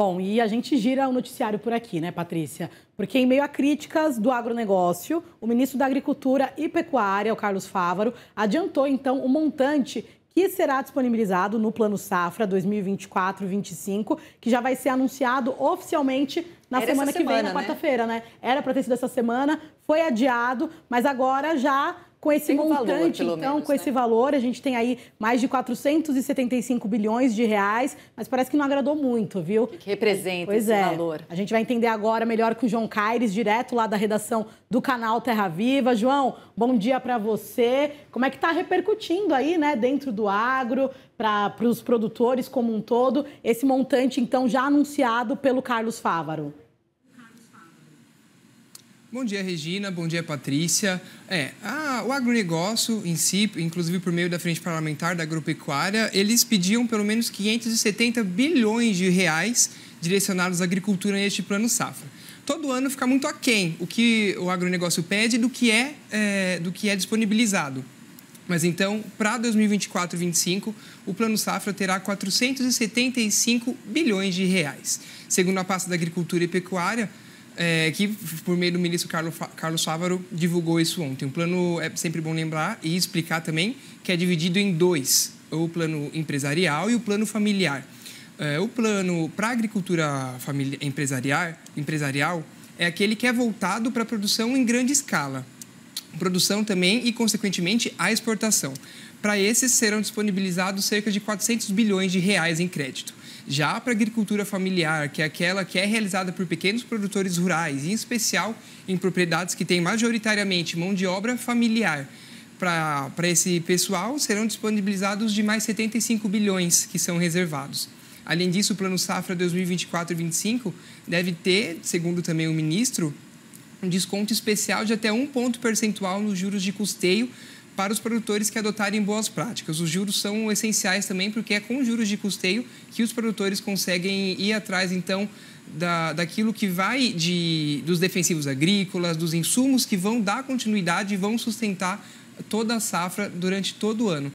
Bom, e a gente gira o noticiário por aqui, né, Patrícia? Porque em meio a críticas do agronegócio, o ministro da Agricultura e Pecuária, o Carlos Fávaro, adiantou então o um montante que será disponibilizado no Plano Safra 2024-25, que já vai ser anunciado oficialmente na semana que vem, na né? quarta-feira, né? Era para ter sido essa semana, foi adiado, mas agora já com esse tem montante, valor, então, menos, com né? esse valor, a gente tem aí mais de 475 bilhões de reais, mas parece que não agradou muito, viu? O que, que representa pois esse é. valor? A gente vai entender agora melhor com o João Caires, direto lá da redação do canal Terra Viva. João, bom dia para você. Como é que está repercutindo aí, né, dentro do agro, para os produtores como um todo, esse montante, então, já anunciado pelo Carlos Fávaro? Bom dia, Regina. Bom dia, Patrícia. É, a, o agronegócio em si, inclusive por meio da Frente Parlamentar da Agropecuária, eles pediam pelo menos 570 bilhões de reais direcionados à agricultura neste plano safra. Todo ano fica muito aquém o que o agronegócio pede do que é, é do que é disponibilizado. Mas então, para 2024 e 2025, o Plano Safra terá 475 bilhões de reais. Segundo a pasta da Agricultura e Pecuária, é, que, por meio do ministro Carlos, Carlos Fávaro, divulgou isso ontem. O plano é sempre bom lembrar e explicar também que é dividido em dois: o plano empresarial e o plano familiar. É, o plano para a agricultura familiar, empresarial, empresarial é aquele que é voltado para a produção em grande escala, produção também e, consequentemente, a exportação. Para esses serão disponibilizados cerca de 400 bilhões de reais em crédito. Já para a agricultura familiar, que é aquela que é realizada por pequenos produtores rurais, em especial em propriedades que têm majoritariamente mão de obra familiar, para esse pessoal serão disponibilizados de mais 75 bilhões que são reservados. Além disso, o Plano Safra 2024-25 deve ter, segundo também o ministro, um desconto especial de até um ponto percentual nos juros de custeio para os produtores que adotarem boas práticas. Os juros são essenciais também, porque é com juros de custeio que os produtores conseguem ir atrás, então, da, daquilo que vai de, dos defensivos agrícolas, dos insumos que vão dar continuidade e vão sustentar toda a safra durante todo o ano.